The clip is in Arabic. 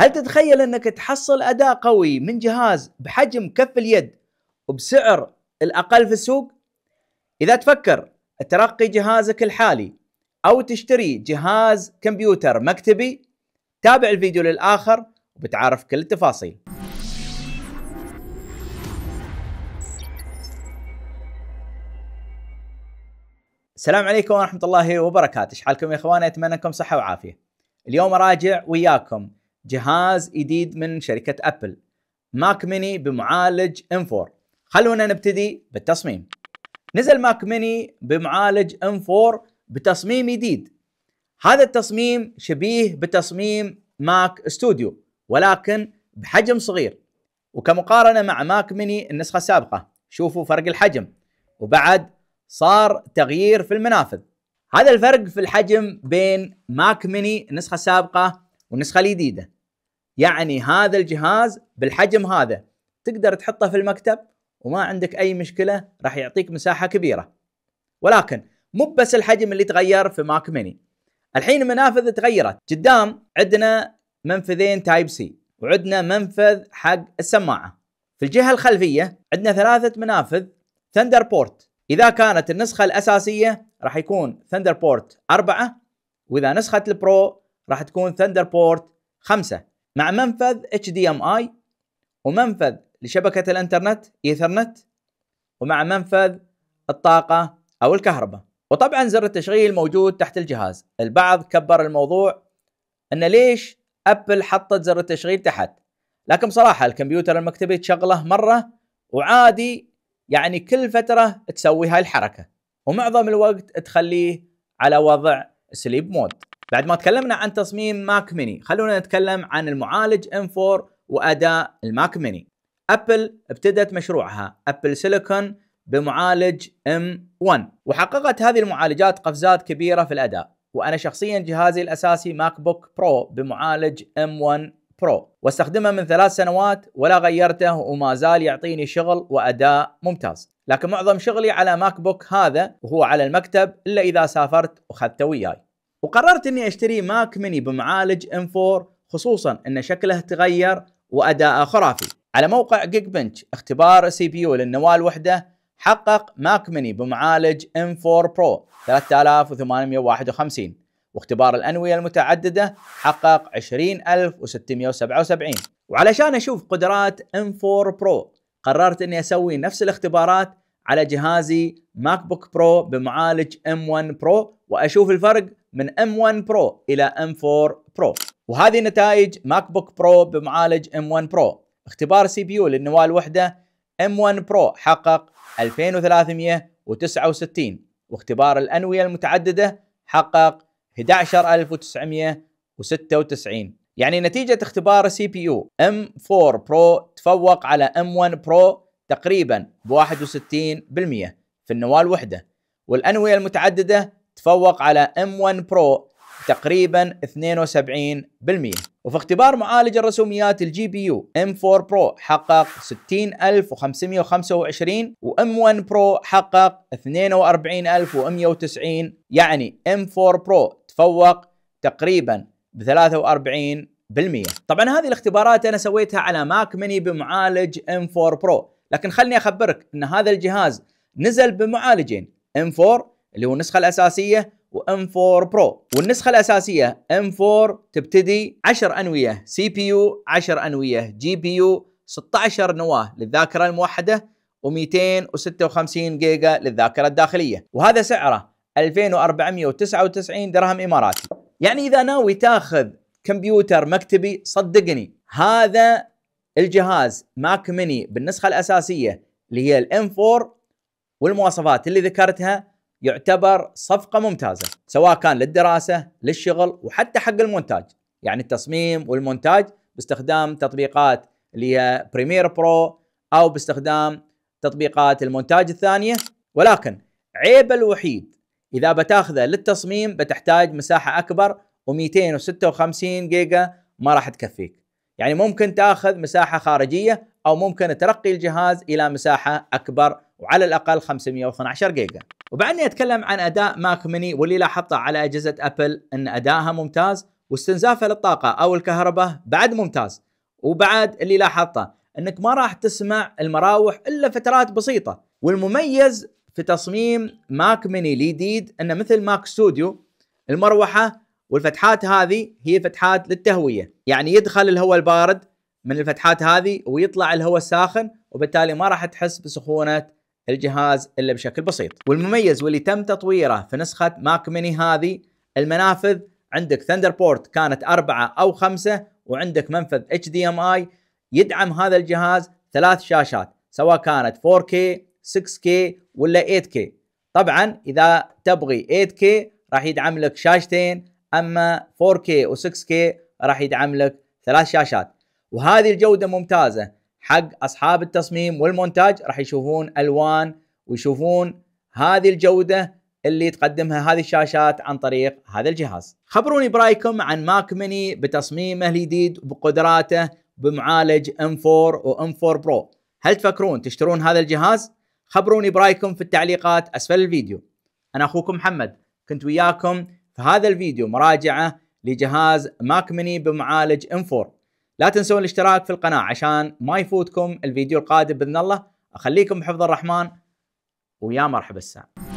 هل تتخيل انك تحصل اداء قوي من جهاز بحجم كف اليد وبسعر الاقل في السوق؟ اذا تفكر ترقي جهازك الحالي او تشتري جهاز كمبيوتر مكتبي تابع الفيديو للاخر وبتعرف كل التفاصيل. السلام عليكم ورحمه الله وبركاته، حالكم يا اخواني؟ اتمنى انكم صحه وعافيه. اليوم اراجع وياكم جهاز جديد من شركة أبل ماك ميني بمعالج M4 خلونا نبتدي بالتصميم نزل ماك ميني بمعالج M4 بتصميم جديد هذا التصميم شبيه بتصميم ماك ستوديو ولكن بحجم صغير وكمقارنة مع ماك ميني النسخة السابقة شوفوا فرق الحجم وبعد صار تغيير في المنافذ هذا الفرق في الحجم بين ماك ميني النسخة السابقة والنسخة الجديدة يعني هذا الجهاز بالحجم هذا تقدر تحطه في المكتب وما عندك اي مشكله راح يعطيك مساحه كبيره ولكن مو بس الحجم اللي تغير في ماك ميني الحين المنافذ تغيرت قدام عندنا منفذين تايب سي وعندنا منفذ حق السماعه في الجهه الخلفيه عندنا ثلاثه منافذ ثندر بورت اذا كانت النسخه الاساسيه راح يكون ثندر بورت 4 واذا نسخه البرو راح تكون ثندر بورت 5 مع منفذ HDMI ومنفذ لشبكة الانترنت ايثرنت ومع منفذ الطاقة او الكهرباء وطبعا زر التشغيل موجود تحت الجهاز البعض كبر الموضوع ان ليش ابل حطت زر التشغيل تحت لكن بصراحة الكمبيوتر المكتبي تشغله مرة وعادي يعني كل فترة تسوي هاي الحركة ومعظم الوقت تخليه على وضع سليب مود بعد ما تكلمنا عن تصميم ماك ميني خلونا نتكلم عن المعالج ام 4 واداء الماك ميني ابل ابتدت مشروعها ابل سيليكون بمعالج ام 1 وحققت هذه المعالجات قفزات كبيره في الاداء وانا شخصيا جهازي الاساسي ماك بوك برو بمعالج ام 1 برو واستخدمه من ثلاث سنوات ولا غيرته وما زال يعطيني شغل واداء ممتاز لكن معظم شغلي على ماك بوك هذا وهو على المكتب الا اذا سافرت وخذته وياي وقررت اني اشتري ماك ميني بمعالج ام 4 خصوصا ان شكله تغير واداءه خرافي على موقع جيج بنش اختبار سي بي يو للنواه الوحده حقق ماك ميني بمعالج ام 4 برو 3851 واختبار الأنوية المتعددة حقق 20677 وعلشان أشوف قدرات ام 4 برو قررت أني أسوي نفس الاختبارات على جهازي ماك بوك برو بمعالج ام 1 برو وأشوف الفرق من M1 Pro إلى M4 Pro وهذه نتائج ماك بوك برو بمعالج M1 Pro اختبار سي بي يو للنواة الوحدة M1 Pro حقق 2369 واختبار الأنوية المتعددة حقق 11996 يعني نتيجة اختبار سي بي يو M4 Pro تفوق على M1 Pro تقريبا ب 61% في النواة الوحدة والأنوية المتعددة تفوق على M1 Pro تقريبا 72% وفي اختبار معالج الرسوميات الجي بي يو M4 Pro حقق 60525 m 1 Pro حقق 42190 يعني M4 Pro تفوق تقريبا ب 43% طبعا هذه الاختبارات انا سويتها على ماك ميني بمعالج M4 Pro لكن خلني اخبرك ان هذا الجهاز نزل بمعالجين M4 اللي هو النسخه الاساسيه وام 4 برو والنسخه الاساسيه ام 4 تبتدي 10 انويه سي بي يو 10 انويه جي بي يو 16 نواه للذاكره الموحده و256 جيجا للذاكره الداخليه وهذا سعره 2499 درهم اماراتي يعني اذا ناوي تاخذ كمبيوتر مكتبي صدقني هذا الجهاز ماك ميني بالنسخه الاساسيه اللي هي الام 4 والمواصفات اللي ذكرتها يعتبر صفقة ممتازة سواء كان للدراسة للشغل وحتى حق المونتاج يعني التصميم والمونتاج باستخدام تطبيقات اللي هي بريمير برو أو باستخدام تطبيقات المونتاج الثانية ولكن عيب الوحيد إذا بتاخذه للتصميم بتحتاج مساحة أكبر و256 جيجا ما راح تكفيك يعني ممكن تاخذ مساحة خارجية او ممكن ترقي الجهاز الى مساحه اكبر وعلى الاقل 512 جيجا وبعدني اتكلم عن اداء ماك ميني واللي لاحظته على اجهزه ابل ان ادائها ممتاز واستنزافها للطاقه او الكهرباء بعد ممتاز وبعد اللي لاحظته انك ما راح تسمع المراوح الا فترات بسيطه والمميز في تصميم ماك ميني الجديد انه مثل ماك ستوديو المروحه والفتحات هذه هي فتحات للتهويه يعني يدخل الهواء البارد من الفتحات هذه ويطلع الهواء الساخن وبالتالي ما راح تحس بسخونه الجهاز الا بشكل بسيط والمميز واللي تم تطويره في نسخه ماك ميني هذه المنافذ عندك ثندر بورت كانت أربعة أو خمسة وعندك منفذ HDMI يدعم هذا الجهاز ثلاث شاشات سواء كانت 4K 6K ولا 8K طبعا إذا تبغي 8K راح يدعم لك شاشتين أما 4K و 6K راح يدعم لك ثلاث شاشات وهذه الجودة ممتازة حق أصحاب التصميم والمونتاج راح يشوفون ألوان ويشوفون هذه الجودة اللي تقدمها هذه الشاشات عن طريق هذا الجهاز خبروني برأيكم عن ماك ميني بتصميمه الجديد وبقدراته بمعالج M4 و M4 برو هل تفكرون تشترون هذا الجهاز؟ خبروني برأيكم في التعليقات أسفل الفيديو أنا أخوكم محمد كنت وياكم في هذا الفيديو مراجعة لجهاز ماك ميني بمعالج M4 لا تنسون الاشتراك في القناة عشان ما يفوتكم الفيديو القادم بإذن الله أخليكم بحفظ الرحمن ويا مرحبا السلام